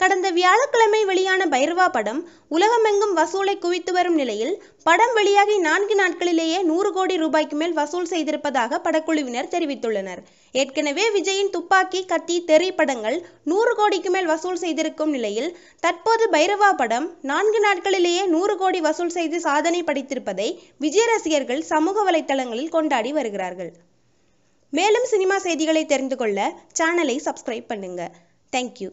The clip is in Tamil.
கடந்த வியாழக்கிழமை வெளியான பைரவா படம் உலகமெங்கும் வசூலை குவித்து வரும் நிலையில் படம் வெளியாகி நான்கு நாட்களிலேயே நூறு கோடி ரூபாய்க்கு மேல் வசூல் செய்திருப்பதாக படக்குழுவினர் தெரிவித்துள்ளனர் ஏற்கனவே விஜயின் துப்பாக்கி கத்தி தெரி படங்கள் நூறு கோடிக்கு மேல் வசூல் செய்திருக்கும் நிலையில் தற்போது பைரவா படம் நான்கு நாட்களிலேயே நூறு கோடி வசூல் செய்து சாதனை படைத்திருப்பதை விஜய் ரசிகர்கள் சமூக வலைதளங்களில் கொண்டாடி வருகிறார்கள் மேலும் சினிமா செய்திகளை தெரிந்து கொள்ள சேனலை சப்ஸ்கிரைப் பண்ணுங்க தேங்க்யூ